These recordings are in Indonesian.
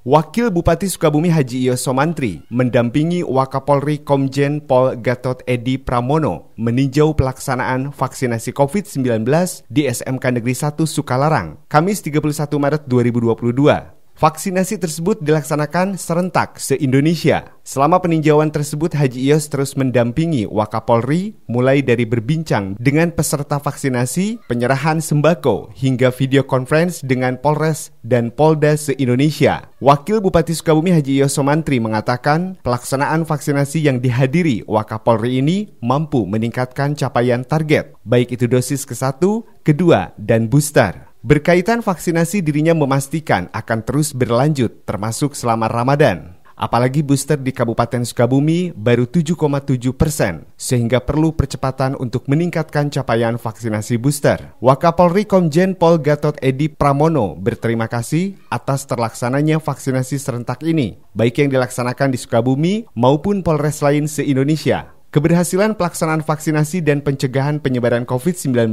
Wakil Bupati Sukabumi Haji Iyo Somantri mendampingi Wakapolri Komjen Pol Gatot Edi Pramono meninjau pelaksanaan vaksinasi COVID-19 di SMK Negeri 1 Sukalarang, Kamis 31 Maret 2022. Vaksinasi tersebut dilaksanakan serentak se-Indonesia. Selama peninjauan tersebut, Haji Yos terus mendampingi Wakapolri mulai dari berbincang dengan peserta vaksinasi, penyerahan sembako, hingga video conference dengan Polres dan Polda se-Indonesia. Wakil Bupati Sukabumi Haji Yos Somantri mengatakan pelaksanaan vaksinasi yang dihadiri Wakapolri ini mampu meningkatkan capaian target, baik itu dosis ke-1, kedua, dan booster. Berkaitan vaksinasi dirinya memastikan akan terus berlanjut termasuk selama Ramadan. Apalagi booster di Kabupaten Sukabumi baru 7,7 persen, sehingga perlu percepatan untuk meningkatkan capaian vaksinasi booster. Wakapolri Komjen Pol Gatot Edi Pramono berterima kasih atas terlaksananya vaksinasi serentak ini, baik yang dilaksanakan di Sukabumi maupun Polres lain se-Indonesia. Keberhasilan pelaksanaan vaksinasi dan pencegahan penyebaran COVID-19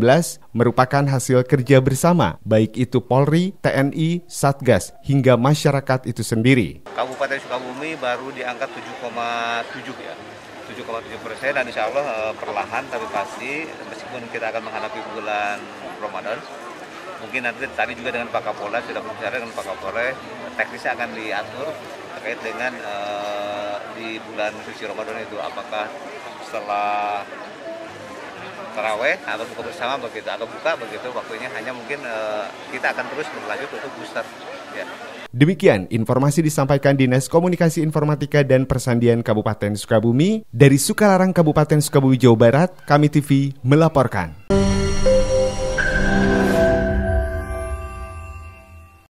merupakan hasil kerja bersama, baik itu Polri, TNI, Satgas, hingga masyarakat itu sendiri. Kabupaten Sukabumi baru diangkat 7,7 ya. 7,7 persen dan insya Allah eh, perlahan tapi pasti meskipun kita akan menghadapi bulan Ramadan mungkin nanti tadi juga dengan Pak Kapolres sudah berbicara dengan Pak Kapolres teknisnya akan diatur terkait dengan eh, di bulan suci Ramadan itu apakah setelah teraweh atau buka bersama begitu atau buka begitu waktunya hanya mungkin uh, kita akan terus berlanjut untuk booster ya. Demikian informasi disampaikan Dinas Komunikasi Informatika dan Persandian Kabupaten Sukabumi dari Sukalarang Kabupaten Sukabumi Jawa Barat, Kami TV melaporkan.